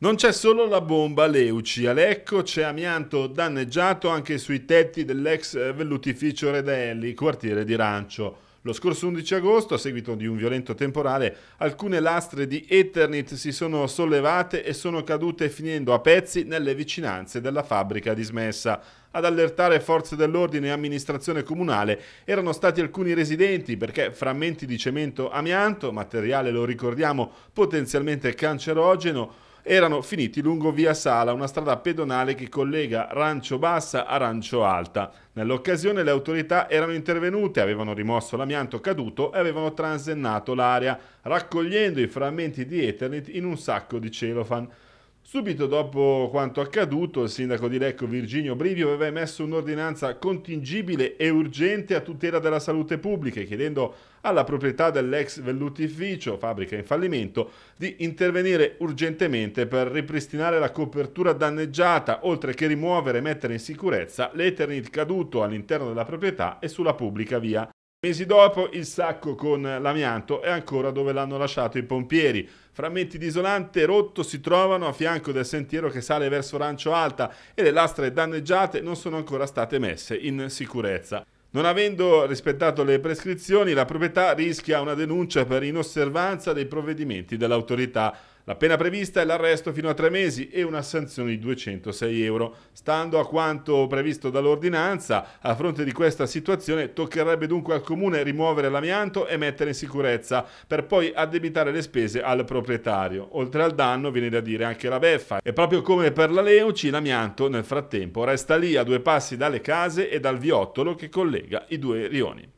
Non c'è solo la bomba Leuci, a Lecco c'è amianto danneggiato anche sui tetti dell'ex vellutificio Redelli, quartiere di Rancio. Lo scorso 11 agosto, a seguito di un violento temporale, alcune lastre di Eternit si sono sollevate e sono cadute finendo a pezzi nelle vicinanze della fabbrica dismessa. Ad allertare forze dell'ordine e amministrazione comunale erano stati alcuni residenti perché frammenti di cemento amianto, materiale lo ricordiamo potenzialmente cancerogeno, erano finiti lungo via Sala, una strada pedonale che collega Rancio Bassa a Rancio Alta. Nell'occasione le autorità erano intervenute, avevano rimosso l'amianto caduto e avevano transennato l'area, raccogliendo i frammenti di Ethernet in un sacco di celofan. Subito dopo quanto accaduto, il sindaco di Lecco Virginio Brivio aveva emesso un'ordinanza contingibile e urgente a tutela della salute pubblica, chiedendo alla proprietà dell'ex vellutificio, fabbrica in fallimento, di intervenire urgentemente per ripristinare la copertura danneggiata, oltre che rimuovere e mettere in sicurezza l'Eternit caduto all'interno della proprietà e sulla pubblica via. Mesi dopo il sacco con l'amianto è ancora dove l'hanno lasciato i pompieri. Frammenti di isolante rotto si trovano a fianco del sentiero che sale verso Rancio Alta e le lastre danneggiate non sono ancora state messe in sicurezza. Non avendo rispettato le prescrizioni, la proprietà rischia una denuncia per inosservanza dei provvedimenti dell'autorità. La pena prevista è l'arresto fino a tre mesi e una sanzione di 206 euro. Stando a quanto previsto dall'ordinanza, a fronte di questa situazione toccherebbe dunque al comune rimuovere l'amianto e mettere in sicurezza, per poi addebitare le spese al proprietario. Oltre al danno viene da dire anche la beffa. E proprio come per la Leuci, l'amianto nel frattempo resta lì a due passi dalle case e dal viottolo che collega i due rioni.